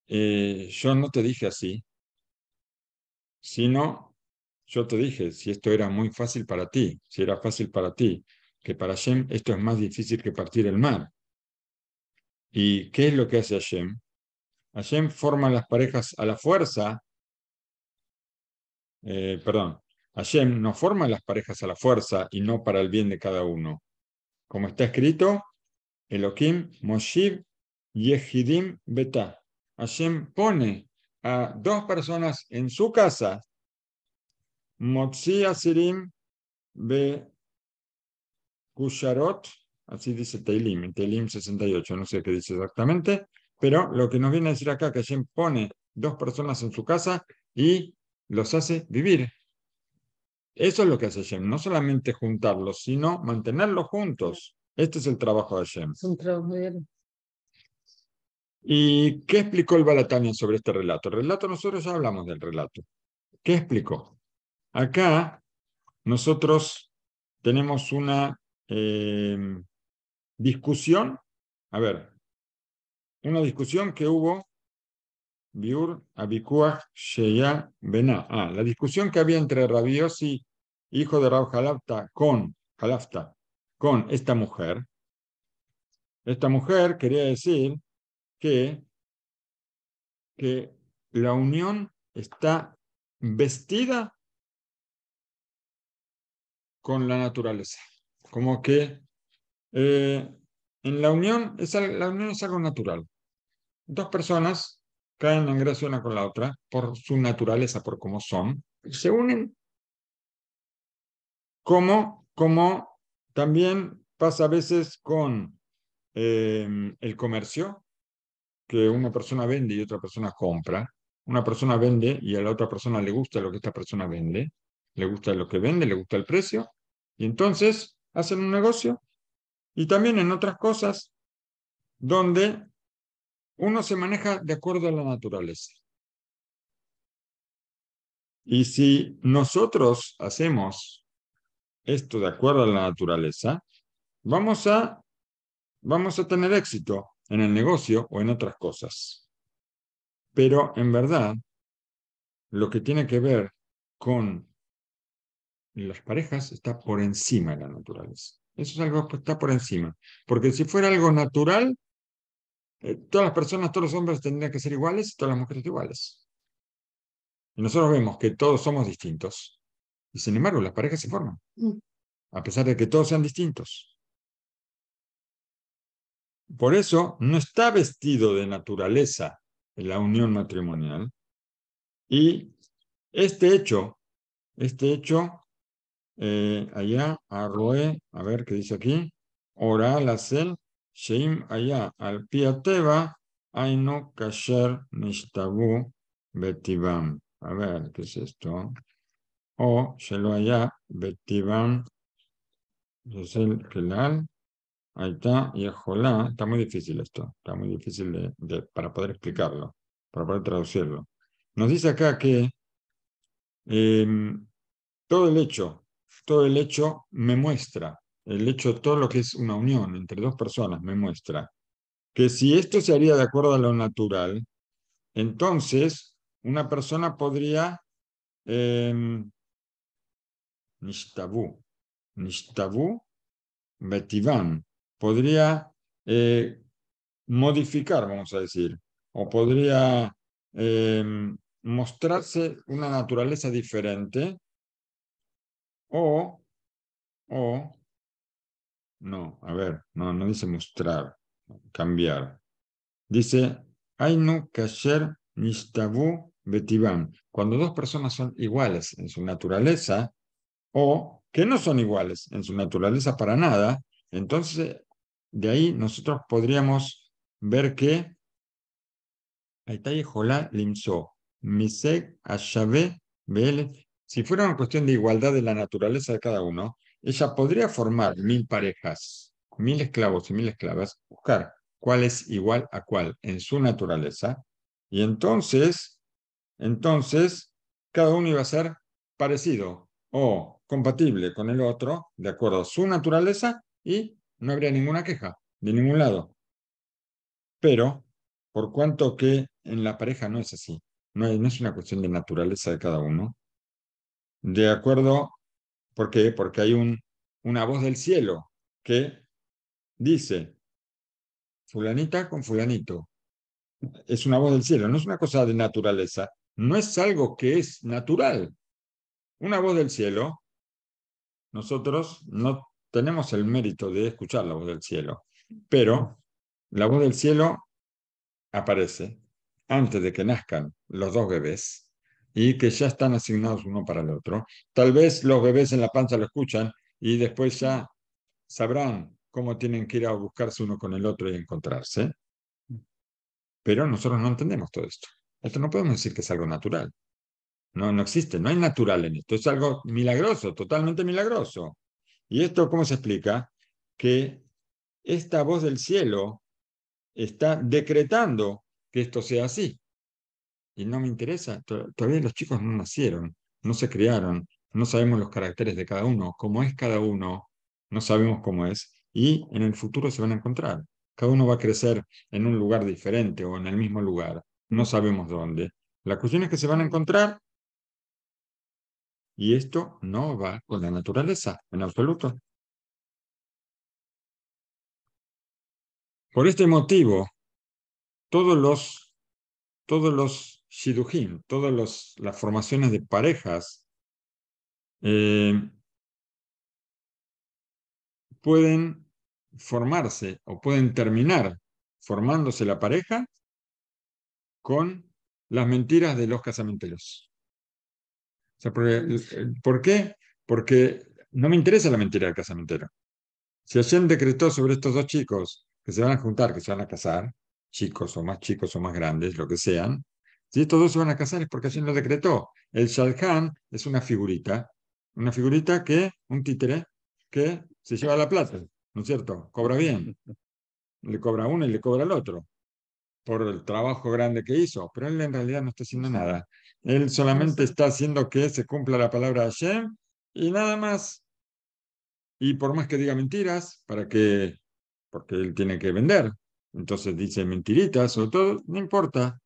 eh, yo no te dije así, sino yo te dije, si esto era muy fácil para ti, si era fácil para ti, que para Shem esto es más difícil que partir el mar. ¿Y qué es lo que hace Hashem? Hashem forma las parejas a la fuerza. Eh, perdón, Hashem no forma las parejas a la fuerza y no para el bien de cada uno. Como está escrito, Elohim Moshib Yehidim Beta. Hashem pone a dos personas en su casa, Motsi Asirim Be Kusharot Así dice en Teilim 68, no sé qué dice exactamente, pero lo que nos viene a decir acá que Hashem pone dos personas en su casa y los hace vivir. Eso es lo que hace Hashem, no solamente juntarlos, sino mantenerlos juntos. Este es el trabajo de Hashem. Es un trabajo de ¿Y qué explicó el Balatania sobre este relato? El relato, nosotros ya hablamos del relato. ¿Qué explicó? Acá nosotros tenemos una eh, discusión, a ver, una discusión que hubo, Biur Sheya Bena. Ah, la discusión que había entre Rabiosi, hijo de Raúl Jalapta, con Jalafta, con esta mujer. Esta mujer quería decir que, que la unión está vestida con la naturaleza. Como que eh, en la unión, es, la unión es algo natural. Dos personas caen en gracia una con la otra por su naturaleza, por cómo son, se unen como, como también pasa a veces con em, el comercio, que una persona vende y otra persona compra. Una persona vende y a la otra persona le gusta lo que esta persona vende, le gusta lo que vende, le gusta el precio, y entonces hacen un negocio y también en otras cosas donde uno se maneja de acuerdo a la naturaleza. Y si nosotros hacemos esto de acuerdo a la naturaleza, vamos a, vamos a tener éxito en el negocio o en otras cosas. Pero en verdad, lo que tiene que ver con las parejas está por encima de la naturaleza. Eso es algo que está por encima. Porque si fuera algo natural, eh, todas las personas, todos los hombres tendrían que ser iguales y todas las mujeres iguales. Y nosotros vemos que todos somos distintos. Y sin embargo, las parejas se forman. Mm. A pesar de que todos sean distintos. Por eso no está vestido de naturaleza la unión matrimonial. Y este hecho, este hecho eh, allá, Arroe, a ver qué dice aquí, oral acel Sheim allá, al Piateva, Aino Kasher Nishtabu Betivam. A ver, ¿qué es esto? O Shelo allá, Betivam, Yosel Kelal, ahí está, Yeholá. Está muy difícil esto, está muy difícil de, para poder explicarlo, para poder traducirlo. Nos dice acá que em, todo el hecho todo el hecho me muestra, el hecho, de todo lo que es una unión entre dos personas me muestra, que si esto se haría de acuerdo a lo natural, entonces una persona podría... Eh, Nishtabu, Nishtabu podría eh, modificar, vamos a decir, o podría em, mostrarse una naturaleza diferente o, o, no, a ver, no, no dice mostrar, cambiar. Dice, Ainu Kasher Nishtabu betivam Cuando dos personas son iguales en su naturaleza o que no son iguales en su naturaleza para nada, entonces de ahí nosotros podríamos ver que Aitaye Jolá Limso, Misek Ashabe Bel si fuera una cuestión de igualdad de la naturaleza de cada uno, ella podría formar mil parejas, mil esclavos y mil esclavas, buscar cuál es igual a cuál en su naturaleza, y entonces, entonces, cada uno iba a ser parecido o compatible con el otro, de acuerdo a su naturaleza, y no habría ninguna queja de ningún lado. Pero, por cuanto que en la pareja no es así, no, no es una cuestión de naturaleza de cada uno, de acuerdo, ¿por qué? Porque hay un, una voz del cielo que dice, fulanita con fulanito. Es una voz del cielo, no es una cosa de naturaleza, no es algo que es natural. Una voz del cielo, nosotros no tenemos el mérito de escuchar la voz del cielo, pero la voz del cielo aparece antes de que nazcan los dos bebés y que ya están asignados uno para el otro. Tal vez los bebés en la panza lo escuchan y después ya sabrán cómo tienen que ir a buscarse uno con el otro y encontrarse. Pero nosotros no entendemos todo esto. Esto no podemos decir que es algo natural. No, no existe, no hay natural en esto. Es algo milagroso, totalmente milagroso. ¿Y esto cómo se explica? Que esta voz del cielo está decretando que esto sea así y no me interesa, todavía los chicos no nacieron, no se criaron, no sabemos los caracteres de cada uno, cómo es cada uno, no sabemos cómo es, y en el futuro se van a encontrar. Cada uno va a crecer en un lugar diferente o en el mismo lugar, no sabemos dónde. La cuestión es que se van a encontrar y esto no va con la naturaleza en absoluto. Por este motivo, todos los, todos los Shidujín, todas las formaciones de parejas, eh, pueden formarse o pueden terminar formándose la pareja con las mentiras de los casamenteros. sea, eh, ¿Por qué? Porque no me interesa la mentira del casamentero. Si Hashem decretó sobre estos dos chicos que se van a juntar, que se van a casar, chicos o más chicos o más grandes, lo que sean, estos Todos se van a casar es porque así lo decretó. El Shalhan es una figurita, una figurita que, un títere, que se lleva la plata, ¿no es cierto? Cobra bien. Le cobra uno y le cobra al otro por el trabajo grande que hizo, pero él en realidad no está haciendo nada. Él solamente está haciendo que se cumpla la palabra de Hashem y nada más. Y por más que diga mentiras, para que, porque él tiene que vender, entonces dice mentiritas o todo, no importa.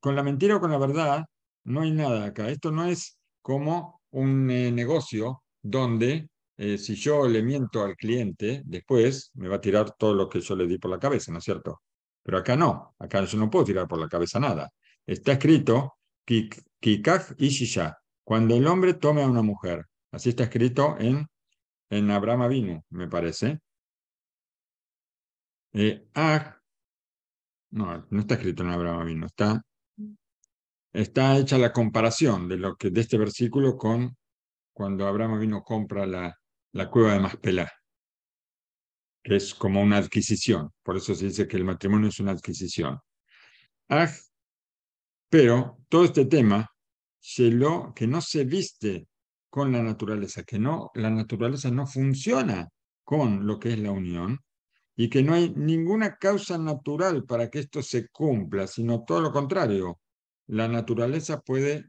Con la mentira o con la verdad no hay nada acá. Esto no es como un eh, negocio donde eh, si yo le miento al cliente, después me va a tirar todo lo que yo le di por la cabeza, ¿no es cierto? Pero acá no, acá yo no puedo tirar por la cabeza nada. Está escrito y Shisha, cuando el hombre tome a una mujer. Así está escrito en, en Abraham Avinu, me parece. Eh, ah, no, no está escrito en Abraham Avinu, está está hecha la comparación de, lo que, de este versículo con cuando Abraham vino compra la, la cueva de Maspelá, que es como una adquisición. Por eso se dice que el matrimonio es una adquisición. Aj, ah, pero todo este tema, lo que no se viste con la naturaleza, que no, la naturaleza no funciona con lo que es la unión y que no hay ninguna causa natural para que esto se cumpla, sino todo lo contrario, la naturaleza puede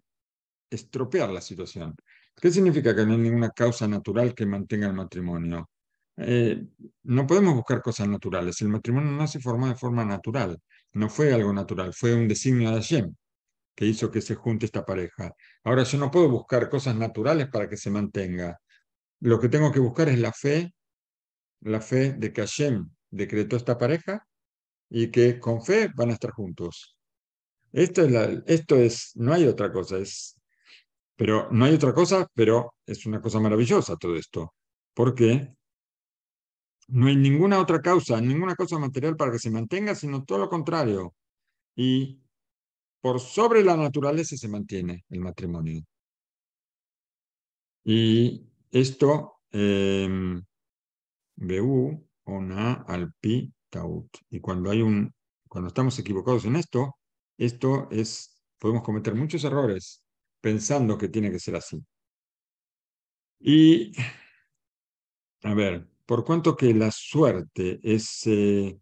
estropear la situación. ¿Qué significa que no hay ninguna causa natural que mantenga el matrimonio? Eh, no podemos buscar cosas naturales. El matrimonio no se formó de forma natural. No fue algo natural, fue un designio de Hashem que hizo que se junte esta pareja. Ahora yo no puedo buscar cosas naturales para que se mantenga. Lo que tengo que buscar es la fe, la fe de que Hashem decretó esta pareja y que con fe van a estar juntos. Esto es, no hay otra cosa, es, pero no hay otra cosa, pero es una cosa maravillosa todo esto, porque no hay ninguna otra causa, ninguna cosa material para que se mantenga, sino todo lo contrario. Y por sobre la naturaleza se mantiene el matrimonio. Y esto, em, BU, eh, una alpi taut. Y cuando hay un, cuando estamos equivocados en esto, esto es, podemos cometer muchos errores pensando que tiene que ser así. Y, a ver, por cuanto que la suerte es, eh,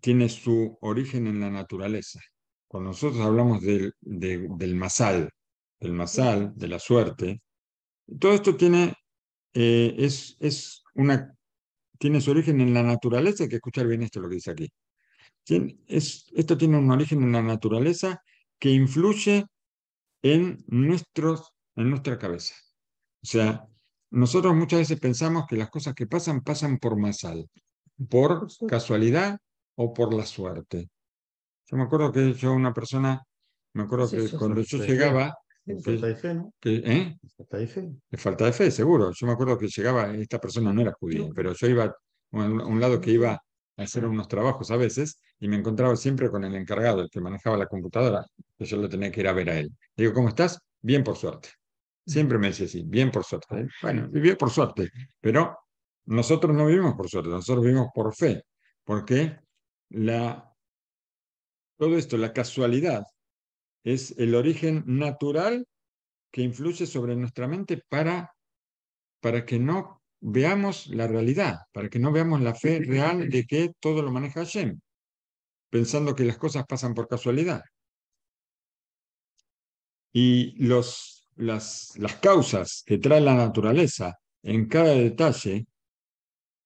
tiene su origen en la naturaleza. Cuando nosotros hablamos del, del masal, del masal, de la suerte, todo esto tiene, eh, es, es una, tiene su origen en la naturaleza. Hay que escuchar bien esto, lo que dice aquí esto tiene un origen en la naturaleza que influye en, nuestros, en nuestra cabeza. O sea, nosotros muchas veces pensamos que las cosas que pasan pasan por masal, por casualidad o por la suerte. Yo me acuerdo que yo una persona, me acuerdo que cuando yo llegaba... Que, falta de fe, ¿no? Que, ¿eh? Falta de fe. Falta de fe, seguro. Yo me acuerdo que llegaba, esta persona no era judía, pero yo iba a un lado que iba hacer unos trabajos a veces y me encontraba siempre con el encargado, el que manejaba la computadora, que yo lo tenía que ir a ver a él. digo, ¿cómo estás? Bien, por suerte. Siempre me decía así, bien por suerte. Bueno, vivió por suerte, pero nosotros no vivimos por suerte, nosotros vivimos por fe, porque la, todo esto, la casualidad, es el origen natural que influye sobre nuestra mente para, para que no veamos la realidad, para que no veamos la fe real de que todo lo maneja Hashem, pensando que las cosas pasan por casualidad. Y los, las, las causas que trae la naturaleza en cada detalle,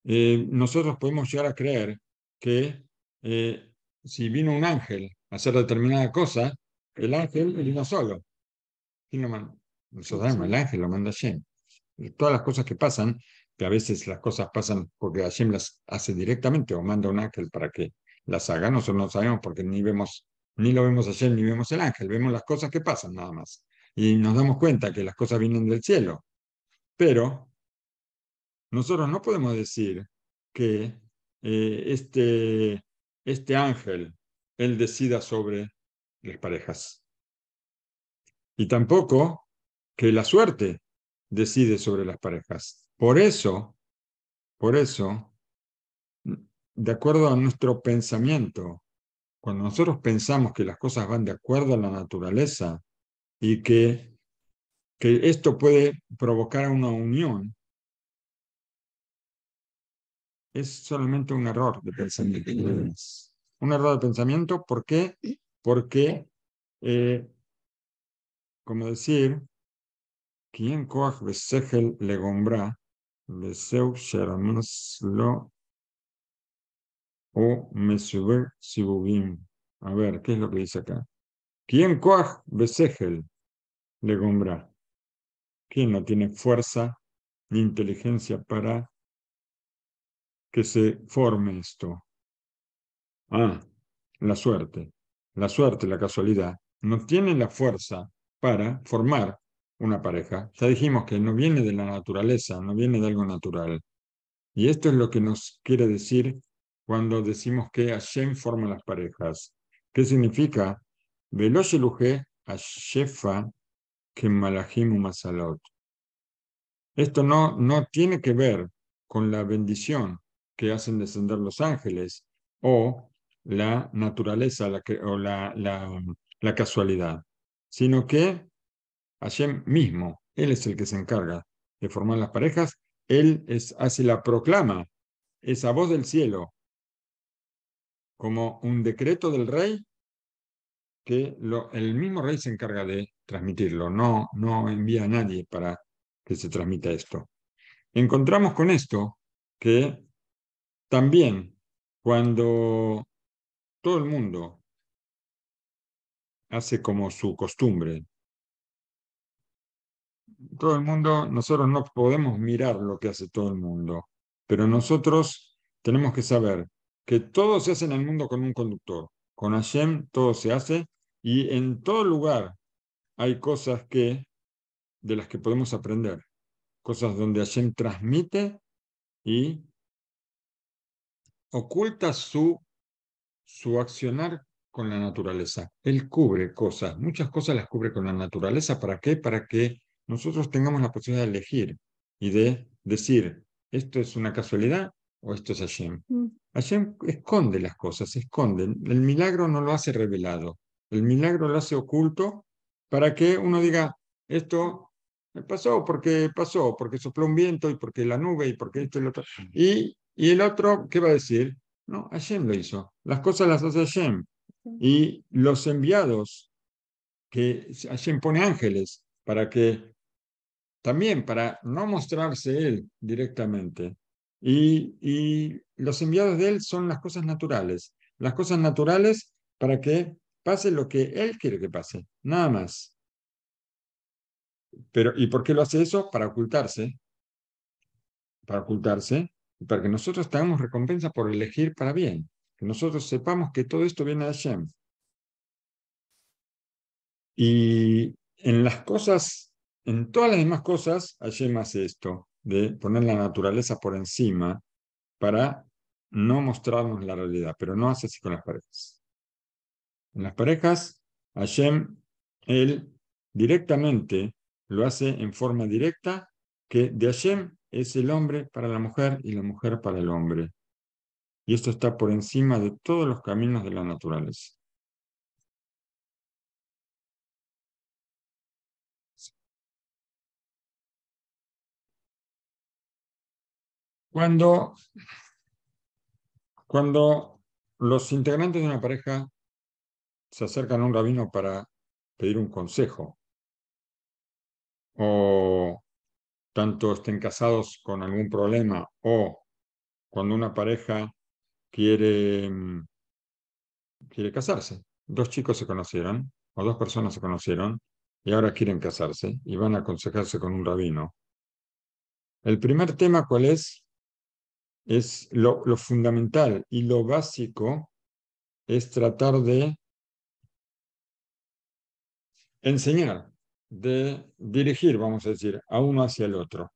eh, nosotros podemos llegar a creer que eh, si vino un ángel a hacer determinada cosa, el ángel vino solo. manda? Nosotros sabemos, el ángel lo manda Hashem. Todas las cosas que pasan que a veces las cosas pasan porque Hashem las hace directamente o manda un ángel para que las haga. Nosotros no sabemos porque ni vemos, ni lo vemos ayer ni vemos el ángel, vemos las cosas que pasan nada más. Y nos damos cuenta que las cosas vienen del cielo. Pero nosotros no podemos decir que eh, este, este ángel, él decida sobre las parejas. Y tampoco que la suerte decide sobre las parejas. Por eso, por eso, de acuerdo a nuestro pensamiento, cuando nosotros pensamos que las cosas van de acuerdo a la naturaleza y que, que esto puede provocar una unión, es solamente un error de pensamiento. un error de pensamiento, ¿por qué? Porque, eh, como decir, quien legombra, o A ver, ¿qué es lo que dice acá? ¿Quién coaj ¿Quién no tiene fuerza ni inteligencia para que se forme esto? Ah, la suerte, la suerte, la casualidad, no tiene la fuerza para formar una pareja, ya dijimos que no viene de la naturaleza, no viene de algo natural. Y esto es lo que nos quiere decir cuando decimos que Hashem forma las parejas. ¿Qué significa? que Esto no, no tiene que ver con la bendición que hacen descender los ángeles o la naturaleza o la, la, la casualidad, sino que Hashem mismo, Él es el que se encarga de formar las parejas, Él es, hace la proclama, esa voz del cielo, como un decreto del rey que el mismo rey se encarga de transmitirlo, no, no envía a nadie para que se transmita esto. Encontramos con esto que también cuando todo el mundo hace como su costumbre, todo el mundo, nosotros no podemos mirar lo que hace todo el mundo, pero nosotros tenemos que saber que todo se hace en el mundo con un conductor. Con Hashem todo se hace y en todo lugar hay cosas que, de las que podemos aprender, cosas donde Hashem transmite y oculta su, su accionar con la naturaleza. Él cubre cosas, muchas cosas las cubre con la naturaleza. ¿Para qué? Para que nosotros tengamos la posibilidad de elegir y de decir, esto es una casualidad o esto es Hashem. Mm. Hashem esconde las cosas, esconde. El milagro no lo hace revelado, el milagro lo hace oculto para que uno diga, esto pasó porque pasó, porque sopló un viento y porque la nube y porque esto y lo otro. Y, y el otro, ¿qué va a decir? No, Hashem lo hizo. Las cosas las hace Hashem. Y los enviados, que Hashem pone ángeles para que también para no mostrarse él directamente. Y, los enviados de él son las cosas naturales, las cosas naturales para que pase lo que él quiere que pase, nada más. Pero, ¿Y por qué lo hace eso? Para ocultarse, para ocultarse, para que nosotros tengamos recompensa por elegir para bien, que nosotros sepamos que todo esto viene de Hashem. Y en las cosas en todas las demás cosas, Hashem hace esto, de poner la naturaleza por encima para no mostrarnos la realidad, pero no hace así con las parejas. En las parejas, Hashem, él directamente lo hace en forma directa, que de Hashem es el hombre para la mujer y la mujer para el hombre. Y esto está por encima de todos los caminos de la naturaleza. Cuando, cuando los integrantes de una pareja se acercan a un rabino para pedir un consejo, o tanto estén casados con algún problema, o cuando una pareja quiere, mm, quiere casarse, dos chicos se conocieron, o dos personas se conocieron, y ahora quieren casarse, y van a aconsejarse con un rabino. El primer tema, ¿cuál es? es lo, lo fundamental y lo básico es tratar de enseñar, de dirigir, vamos a decir, a uno hacia el otro.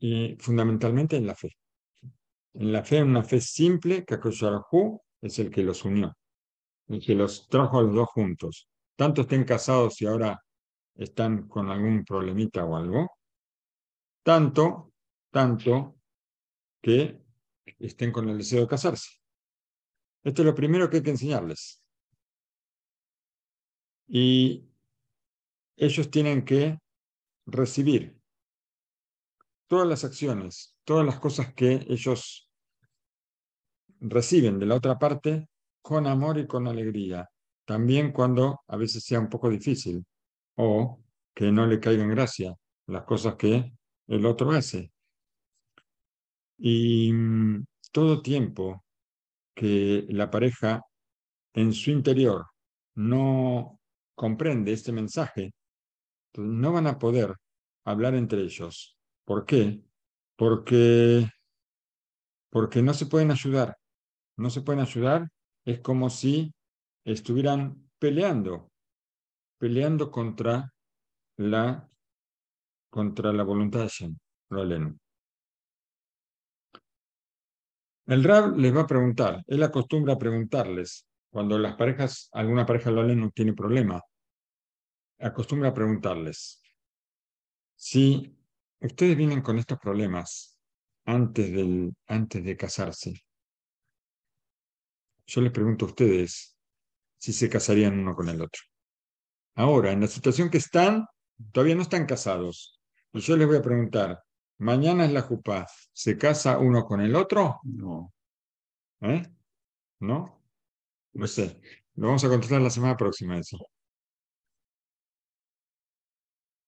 Y fundamentalmente en la fe. En la fe, una fe simple, que es el que los unió, el que los trajo a los dos juntos. Tanto estén casados y ahora están con algún problemita o algo, tanto tanto que estén con el deseo de casarse. Esto es lo primero que hay que enseñarles. Y ellos tienen que recibir todas las acciones, todas las cosas que ellos reciben de la otra parte con amor y con alegría, también cuando a veces sea un poco difícil o que no le caigan gracia las cosas que el otro hace. Y mm, todo tiempo que la pareja en su interior no comprende este mensaje, no van a poder hablar entre ellos. ¿Por qué? Porque, porque no se pueden ayudar. No se pueden ayudar. Es como si estuvieran peleando, peleando contra la, contra la voluntad de el Rab les va a preguntar, él acostumbra a preguntarles, cuando las parejas, alguna pareja lo leen, no tiene problema, acostumbra a preguntarles, si ustedes vienen con estos problemas antes, del, antes de casarse, yo les pregunto a ustedes si se casarían uno con el otro. Ahora, en la situación que están, todavía no están casados, y yo les voy a preguntar, Mañana es la jupá. ¿Se casa uno con el otro? No. ¿Eh? ¿No? No sé. Lo vamos a contestar la semana próxima eso.